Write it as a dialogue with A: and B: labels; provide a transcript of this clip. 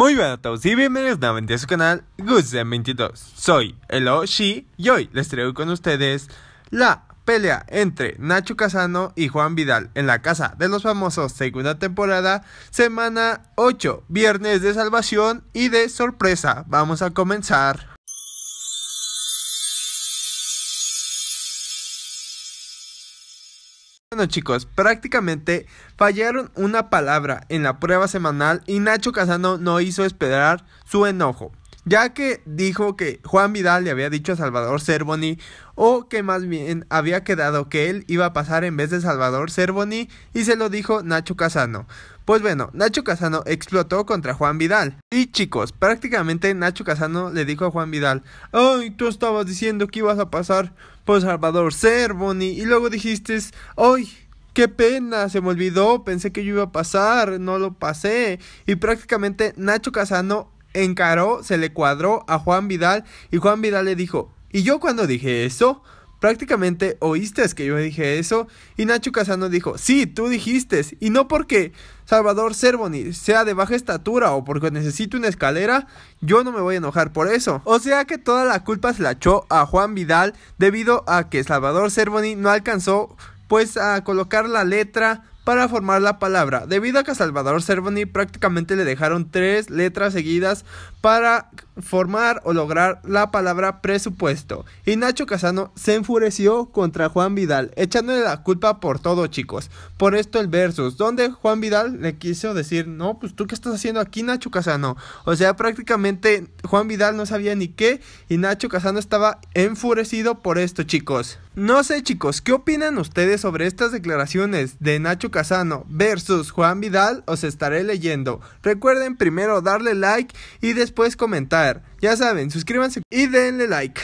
A: Muy buenas a todos y bienvenidos nuevamente a su canal Guzen22. Soy Elo Shi y hoy les traigo con ustedes la pelea entre Nacho Casano y Juan Vidal en la Casa de los Famosos, segunda temporada, semana 8, viernes de salvación y de sorpresa. Vamos a comenzar. Bueno chicos, prácticamente fallaron una palabra en la prueba semanal y Nacho Casano no hizo esperar su enojo ya que dijo que Juan Vidal le había dicho a Salvador Cervoni o que más bien había quedado que él iba a pasar en vez de Salvador Cervoni y se lo dijo Nacho Casano. Pues bueno, Nacho Casano explotó contra Juan Vidal. Y chicos, prácticamente Nacho Casano le dijo a Juan Vidal, ay, tú estabas diciendo que ibas a pasar por Salvador Cervoni y luego dijiste, ay, qué pena, se me olvidó, pensé que yo iba a pasar, no lo pasé. Y prácticamente Nacho Casano encaró, se le cuadró a Juan Vidal y Juan Vidal le dijo, y yo cuando dije eso, prácticamente oíste que yo dije eso y Nacho Casano dijo, sí, tú dijiste, y no porque Salvador Cervoni sea de baja estatura o porque necesite una escalera, yo no me voy a enojar por eso. O sea que toda la culpa se la echó a Juan Vidal debido a que Salvador Cervoni no alcanzó pues a colocar la letra para formar la palabra, debido a que a Salvador Cervoni prácticamente le dejaron tres letras seguidas para formar o lograr la palabra presupuesto. Y Nacho Casano se enfureció contra Juan Vidal, echándole la culpa por todo, chicos. Por esto el versus, donde Juan Vidal le quiso decir, no, pues tú qué estás haciendo aquí, Nacho Casano. O sea, prácticamente Juan Vidal no sabía ni qué y Nacho Casano estaba enfurecido por esto, chicos. No sé, chicos, ¿qué opinan ustedes sobre estas declaraciones de Nacho Casano? Casano versus Juan Vidal os estaré leyendo. Recuerden primero darle like y después comentar. Ya saben, suscríbanse y denle like.